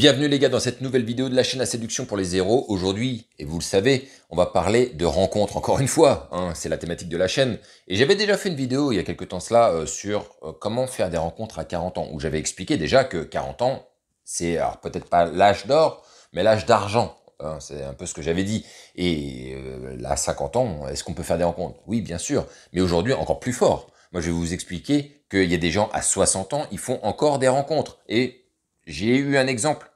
Bienvenue les gars dans cette nouvelle vidéo de la chaîne La Séduction pour les zéros. Aujourd'hui, et vous le savez, on va parler de rencontres encore une fois, hein, c'est la thématique de la chaîne. Et j'avais déjà fait une vidéo il y a quelques temps cela euh, sur euh, comment faire des rencontres à 40 ans, où j'avais expliqué déjà que 40 ans, c'est peut-être pas l'âge d'or, mais l'âge d'argent. Hein, c'est un peu ce que j'avais dit. Et euh, là, à 50 ans, est-ce qu'on peut faire des rencontres Oui, bien sûr, mais aujourd'hui encore plus fort. Moi, je vais vous expliquer qu'il y a des gens à 60 ans, ils font encore des rencontres. Et j'ai eu un exemple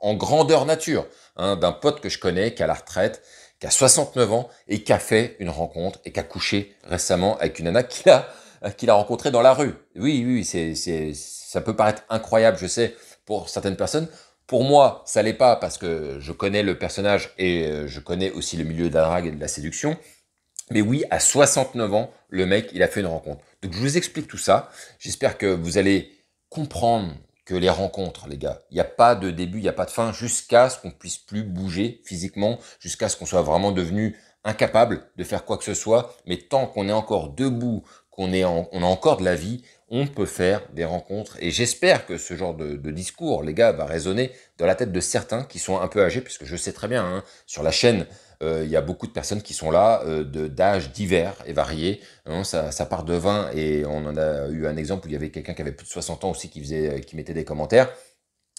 en grandeur nature hein, d'un pote que je connais qui a la retraite, qui a 69 ans et qui a fait une rencontre et qui a couché récemment avec une nana qu'il a, qu'il a rencontrée dans la rue. Oui, oui, c'est, c'est, ça peut paraître incroyable, je sais, pour certaines personnes. Pour moi, ça l'est pas parce que je connais le personnage et euh, je connais aussi le milieu de la drague et de la séduction. Mais oui, à 69 ans, le mec, il a fait une rencontre. Donc je vous explique tout ça. J'espère que vous allez comprendre que les rencontres, les gars. Il n'y a pas de début, il n'y a pas de fin, jusqu'à ce qu'on puisse plus bouger physiquement, jusqu'à ce qu'on soit vraiment devenu incapable de faire quoi que ce soit. Mais tant qu'on est encore debout, qu'on est on a encore de la vie, on peut faire des rencontres. Et j'espère que ce genre de, discours, les gars, va résonner dans la tête de certains qui sont un peu âgés, puisque je sais très bien, hein, sur la chaîne euh, il y a beaucoup de personnes qui sont là euh, de d'âges divers et variés. Hein. ça, part de 20 et on en a eu un exemple où il y avait quelqu'un qui avait plus de 60 ans aussi qui faisait, euh, qui mettait des commentaires.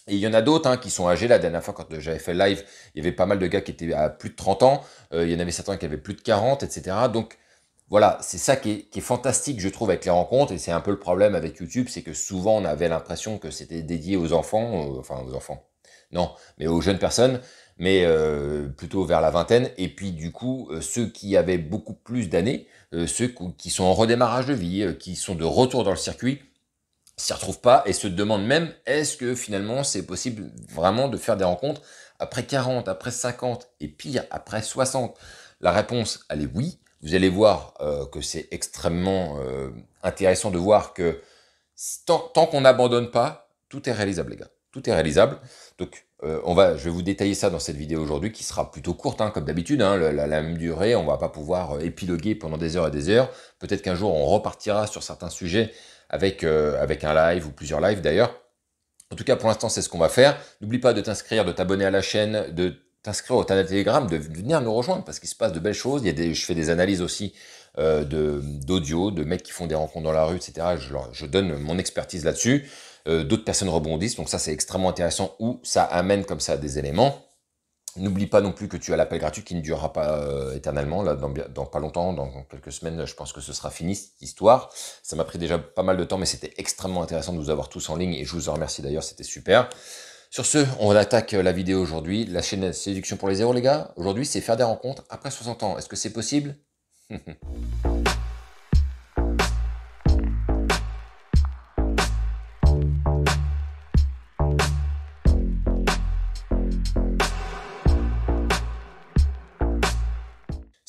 Et il y en a d'autres hein, qui sont âgés. La dernière fois, quand j'avais fait live, il y avait pas mal de gars qui étaient à plus de 30 ans. il y en avait certains qui avaient plus de 40, etc. Donc voilà, c'est ça qui est, fantastique, je trouve, avec les rencontres. Et c'est un peu le problème avec YouTube, c'est que souvent on avait l'impression que c'était dédié aux enfants, enfin aux enfants. Non, mais aux jeunes personnes mais euh, plutôt vers la vingtaine. Et puis du coup, euh, ceux qui avaient beaucoup plus d'années, euh, ceux qui sont en redémarrage de vie, qui sont de retour dans le circuit, s'y retrouvent pas et se demandent même est-ce que finalement c'est possible vraiment de faire des rencontres après 40, après 50 et pire après 60 La réponse, elle est oui. Vous allez voir que c'est extrêmement intéressant de voir que tant, tant qu'on n'abandonne pas, tout est réalisable, les gars. Tout est réalisable. Donc, euh, on va, je vais vous détailler ça dans cette vidéo aujourd'hui qui sera plutôt courte, hein, comme d'habitude, hein. la, même durée, on va pas pouvoir euh, épiloguer pendant des heures et des heures. Peut-être qu'un jour on repartira sur certains sujets avec, euh, avec un live ou plusieurs lives d'ailleurs. En tout cas, pour l'instant, c'est ce qu'on va faire. N'oublie pas de t'inscrire, de t'abonner à la chaîne, de t'inscrire au canal Telegram, de venir nous rejoindre parce qu'il se passe de belles choses. des, je fais des analyses aussi d'audio, de, mecs qui font des rencontres dans la rue, etc. je donne mon expertise là-dessus. Euh, d'autres personnes rebondissent. Donc ça, c'est extrêmement intéressant où ça amène comme ça des éléments. N'oublie pas non plus que tu as l'appel gratuit qui ne durera pas euh, éternellement, là, dans, pas longtemps, dans quelques semaines, je pense que ce sera fini cette histoire. Ça m'a pris déjà pas mal de temps, mais c'était extrêmement intéressant de vous avoir tous en ligne et je vous en remercie d'ailleurs, c'était super. Sur ce, on attaque euh, la vidéo aujourd'hui. La chaîne Séduction pour les zéros, les gars. Aujourd'hui, c'est faire des rencontres après 60 ans. Est-ce que c'est possible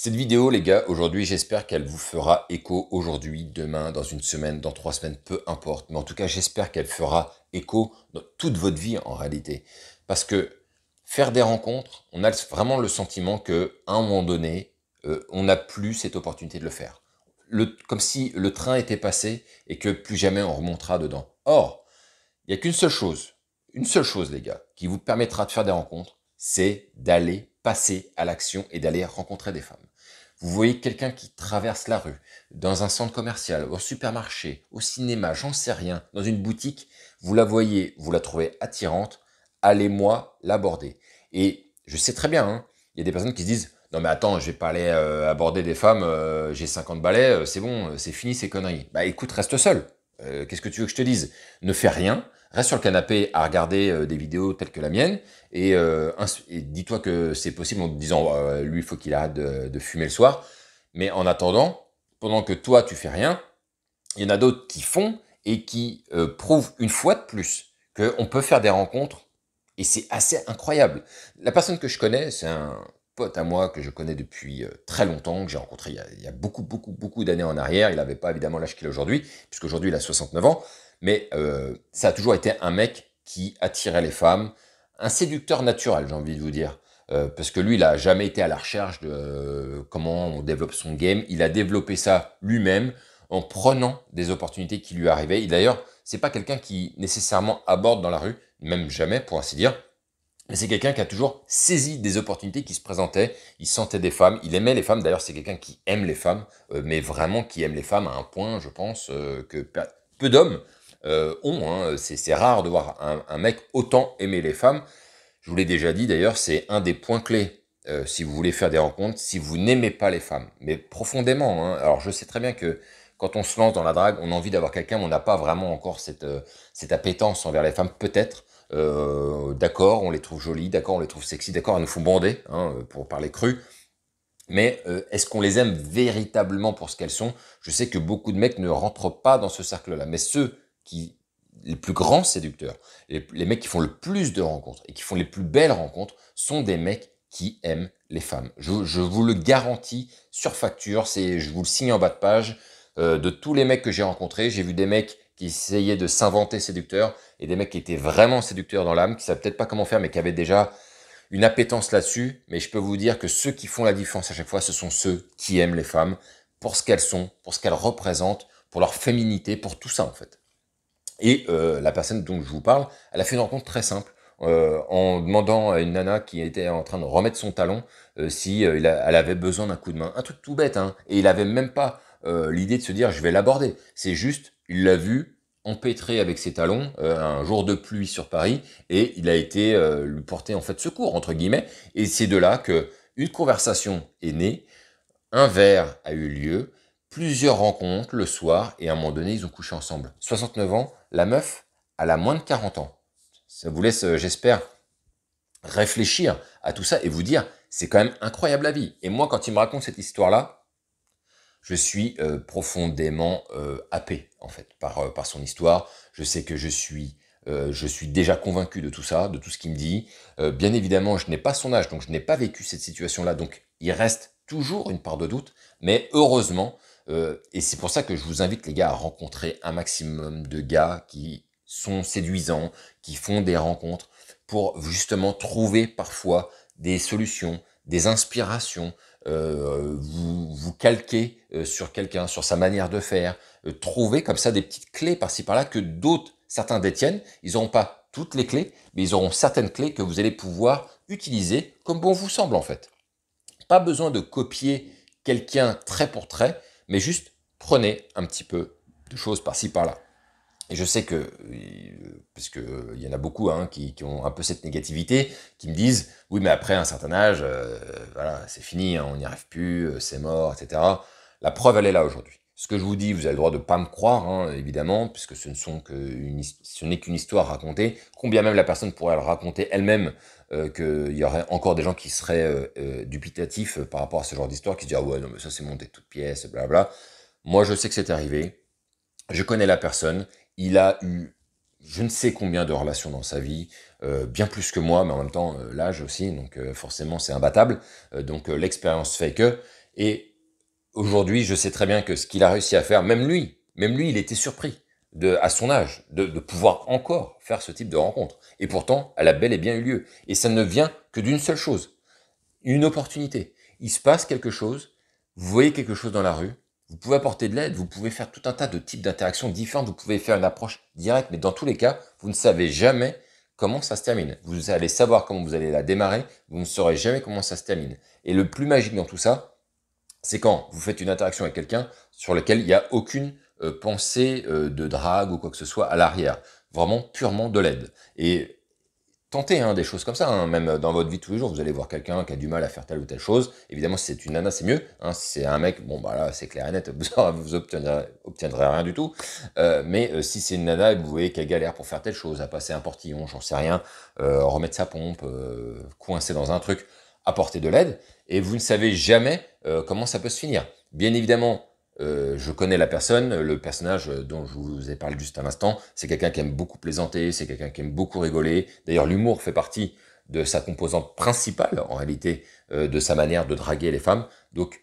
Cette vidéo, les gars, aujourd'hui, j'espère qu'elle vous fera écho aujourd'hui, demain, dans une semaine, dans trois semaines, peu importe. Mais en tout cas, j'espère qu'elle fera écho dans toute votre vie en réalité. Parce que faire des rencontres, on a vraiment le sentiment qu'à un moment donné, euh, on n'a plus cette opportunité de le faire. comme si le train était passé et que plus jamais on remontera dedans. Or, il n'y a qu'une seule chose, une seule chose, les gars, qui vous permettra de faire des rencontres, c'est d'aller passer à l'action et d'aller rencontrer des femmes. Vous voyez quelqu'un qui traverse la rue, dans un centre commercial, au supermarché, au cinéma, j'en sais rien, dans une boutique, vous la voyez, vous la trouvez attirante, allez-moi l'aborder. Et je sais très bien, hein, il y a des personnes qui se disent non mais attends, je vais pas aller euh, aborder des femmes, euh, j'ai 50 balais, euh, c'est bon, c'est fini ces conneries. Bah écoute, reste seul. Qu'est-ce que tu veux que je te dise Ne fais rien, Reste sur le canapé à regarder euh, des vidéos telles que la mienne et, euh, dis-toi que c'est possible en disant euh, lui, il faut qu'il arrête de, fumer le soir. Mais en attendant, pendant que toi, tu fais rien, il y en a d'autres qui font et qui prouvent une fois de plus qu'on peut faire des rencontres et c'est assez incroyable. La personne que je connais, c'est un pote à moi que je connais depuis très longtemps, que j'ai rencontré il y, a, beaucoup, beaucoup, beaucoup d'années en arrière. Il n'avait pas évidemment l'âge qu'il a aujourd'hui, puisqu'aujourd'hui il a 69 ans mais euh, ça a toujours été un mec qui attirait les femmes, un séducteur naturel, j'ai envie de vous dire. Euh, parce que lui, il n'a jamais été à la recherche de euh, comment on développe son game. Il a développé ça lui-même en prenant des opportunités qui lui arrivaient. D'ailleurs, d'ailleurs, c'est pas quelqu'un qui nécessairement aborde dans la rue, même jamais pour ainsi dire. Mais c'est quelqu'un qui a toujours saisi des opportunités qui se présentaient. Il sentait des femmes, il aimait les femmes. D'ailleurs, c'est quelqu'un qui aime les femmes, mais vraiment qui aime les femmes à un point, je pense, que peu d'hommes euh, ont. Hein. C'est rare de voir un, mec autant aimer les femmes. Je vous l'ai déjà dit d'ailleurs, c'est un des points clés. Euh, si vous voulez faire des rencontres, si vous n'aimez pas les femmes, mais profondément. Hein. Alors je sais très bien que quand on se lance dans la drague, on a envie d'avoir quelqu'un, on n'a pas vraiment encore cette, euh, cette appétence envers les femmes, peut-être. d'accord, on les trouve jolies, d'accord, on les trouve sexy, d'accord, elles nous font bander, hein, pour parler cru. Mais est-ce qu'on les aime véritablement pour ce qu'elles sont Je sais que beaucoup de mecs ne rentrent pas dans ce cercle-là. Mais ceux qui, les plus grands séducteurs, les, les, mecs qui font le plus de rencontres et qui font les plus belles rencontres sont des mecs qui aiment les femmes. Je, vous le garantis sur facture, c'est, je vous le signe en bas de page. Euh, de tous les mecs que j'ai rencontrés, j'ai vu des mecs qui essayaient de s'inventer séducteurs et des mecs qui étaient vraiment séducteurs dans l'âme, qui savaient peut-être pas comment faire, mais qui avaient déjà une appétence là-dessus. Mais je peux vous dire que ceux qui font la différence à chaque fois, ce sont ceux qui aiment les femmes pour ce qu'elles sont, pour ce qu'elles représentent, pour leur féminité, pour tout ça en fait. Et euh, la personne dont je vous parle, elle a fait une rencontre très simple. Euh, en demandant à une nana qui était en train de remettre son talon euh, si elle avait besoin d'un coup de main. Un truc tout bête, hein. Et il avait même pas l'idée de se dire je vais l'aborder. C'est juste, il l'a vu empêtré avec ses talons un jour de pluie sur Paris et il a été lui porter en fait secours entre guillemets. Et c'est de là que une conversation est née, un verre a eu lieu plusieurs rencontres le soir et à un moment donné, ils ont couché ensemble. 69 ans, la meuf, elle a moins de 40 ans. Ça vous laisse, euh, j'espère, réfléchir à tout ça et vous dire, c'est quand même incroyable la vie. Et moi, quand il me raconte cette histoire-là, je suis euh, profondément euh, happé, en fait, par, par son histoire. Je sais que je suis je suis déjà convaincu de tout ça, de tout ce qu'il me dit. bien évidemment, je n'ai pas son âge, donc je n'ai pas vécu cette situation-là. Donc il reste toujours une part de doute, mais heureusement, euh, et c'est pour ça que je vous invite les gars à rencontrer un maximum de gars qui sont séduisants, qui font des rencontres pour justement trouver parfois des solutions, des inspirations, euh, vous, vous calquer euh, sur quelqu'un, sur sa manière de faire, trouver comme ça des petites clés par-ci par-là que d'autres, certains détiennent. Ils n'auront pas toutes les clés, mais ils auront certaines clés que vous allez pouvoir utiliser comme bon vous semble en fait. Pas besoin de copier quelqu'un trait pour trait, mais juste prenez un petit peu de choses par-ci par-là. Et je sais que, parce euh, il y en a beaucoup hein, qui, ont un peu cette négativité, qui me disent oui, mais après un certain âge, euh, voilà, c'est fini, hein, on n'y arrive plus, euh, c'est mort, etc. La preuve, elle est là aujourd'hui. Ce que je vous dis, vous avez le droit de pas me croire, hein, évidemment, puisque ce n'est qu'une histoire racontée. Combien même la personne pourrait le raconter elle-même euh, qu'il y aurait encore des gens qui seraient euh, euh, dubitatifs par rapport à ce genre d'histoire, qui se disent ouais non mais ça c'est monté de toutes pièces, blablabla ». Moi je sais que c'est arrivé, je connais la personne, il a eu je ne sais combien de relations dans sa vie, bien plus que moi, mais en même temps l'âge aussi, donc forcément c'est imbattable. donc l'expérience fait que. Et aujourd'hui, je sais très bien que ce qu'il a réussi à faire, même lui, même lui, il était surpris à son âge, de, de, pouvoir encore faire ce type de rencontre. Et pourtant, elle a bel et bien eu lieu. Et ça ne vient que d'une seule chose, une opportunité. Il se passe quelque chose, vous voyez quelque chose dans la rue, vous pouvez apporter de l'aide, vous pouvez faire tout un tas de types d'interactions différentes, vous pouvez faire une approche directe, mais dans tous les cas, vous ne savez jamais comment ça se termine. Vous allez savoir comment vous allez la démarrer, vous ne saurez jamais comment ça se termine. Et le plus magique dans tout ça, c'est quand vous faites une interaction avec quelqu'un sur lequel il n'y a aucune euh, penser pensée euh, de drague ou quoi que ce soit à l'arrière. Vraiment purement de l'aide. Et tenter hein, des choses comme ça, hein. même dans votre vie tous les jours, vous allez voir quelqu'un qui a du mal à faire telle ou telle chose. Évidemment, si c'est une nana, c'est mieux. Hein. si c'est un mec, bon, bah là, c'est clair et net, vous, obtiendrez, rien du tout. Euh, mais si c'est une nana et vous voyez qu'elle galère pour faire telle chose, à passer un portillon, j'en sais rien, remettre sa pompe, coincer dans un truc, apporter de l'aide, et vous ne savez jamais comment ça peut se finir. Bien évidemment, euh, je connais la personne, le personnage dont je vous ai parlé juste un instant. c'est quelqu'un qui aime beaucoup plaisanter, c'est quelqu'un qui aime beaucoup rigoler. D'ailleurs, l'humour fait partie de sa composante principale, en réalité, euh, de sa manière de draguer les femmes. Donc,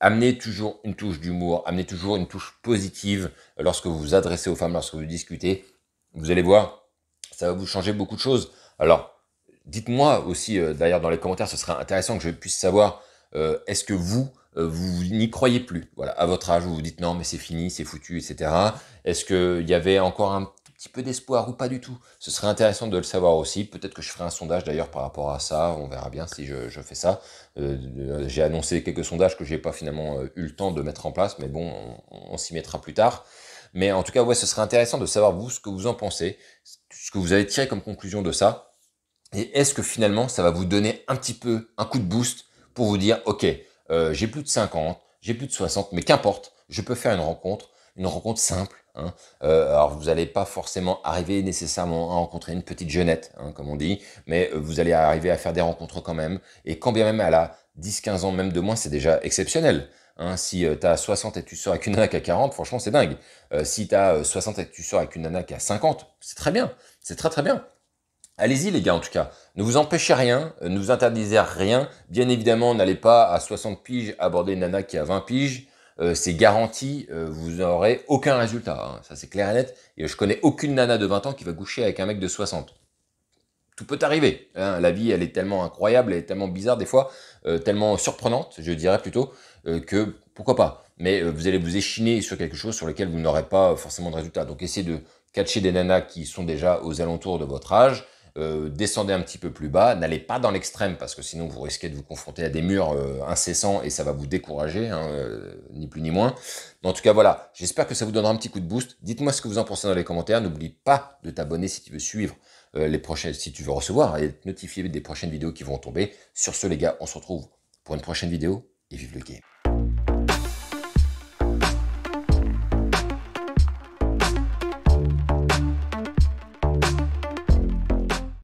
amenez toujours une touche d'humour, amenez toujours une touche positive lorsque vous vous adressez aux femmes, lorsque vous discutez. Vous allez voir, ça va vous changer beaucoup de choses. Alors, dites-moi aussi, euh, d'ailleurs, dans les commentaires, ce serait intéressant que je puisse savoir, est-ce que vous, euh, vous n'y croyez plus. Voilà, à votre âge, vous vous dites non, mais c'est fini, c'est foutu, etc. Est-ce qu'il y avait encore un petit peu d'espoir ou pas du tout Ce serait intéressant de le savoir aussi. Peut-être que je ferai un sondage d'ailleurs par rapport à ça. On verra bien si je, fais ça. Euh, euh, j'ai annoncé quelques sondages que j'ai pas finalement eu le temps de mettre en place, mais bon, on, on s'y mettra plus tard. Mais en tout cas, ouais, ce serait intéressant de savoir vous ce que vous en pensez, ce que vous avez tiré comme conclusion de ça. Et est-ce que finalement, ça va vous donner un petit peu un coup de boost pour vous dire, OK, euh, j'ai plus de 50, j'ai plus de 60, mais qu'importe, je peux faire une rencontre, une rencontre simple. Hein. Euh, alors vous n'allez pas forcément arriver nécessairement à rencontrer une petite jeunette, hein, comme on dit, mais euh, vous allez arriver à faire des rencontres quand même. Et quand bien même elle a 10-15 ans, même de moins, c'est déjà exceptionnel. Hein. si tu as 60 et tu sors avec une nana qui a 40, franchement, c'est dingue. si tu as 60 et tu sors avec une nana qui a 50, c'est très bien. C'est très très bien. Allez-y les gars en tout cas, ne vous empêchez rien, euh, ne vous interdisez rien. Bien évidemment, n'allez pas à 60 piges aborder une nana qui a 20 piges. Euh, c'est garanti, euh, vous n'aurez aucun résultat. Hein. Ça c'est clair et net. Et je connais aucune nana de 20 ans qui va coucher avec un mec de 60. Tout peut arriver. Hein. La vie, elle est tellement incroyable, elle est tellement bizarre des fois, tellement surprenante, je dirais plutôt, que pourquoi pas. Mais vous allez vous échiner sur quelque chose sur lequel vous n'aurez pas forcément de résultat. Donc essayez de catcher des nanas qui sont déjà aux alentours de votre âge euh, descendez un petit peu plus bas, n'allez pas dans l'extrême parce que sinon vous risquez de vous confronter à des murs euh, incessants et ça va vous décourager, hein, euh, ni plus ni moins. en tout cas voilà, j'espère que ça vous donnera un petit coup de boost. Dites-moi ce que vous en pensez dans les commentaires. N'oublie pas de t'abonner si tu veux suivre les prochaines, si tu veux recevoir et être notifié des prochaines vidéos qui vont tomber. Sur ce les gars, on se retrouve pour une prochaine vidéo et vive le game.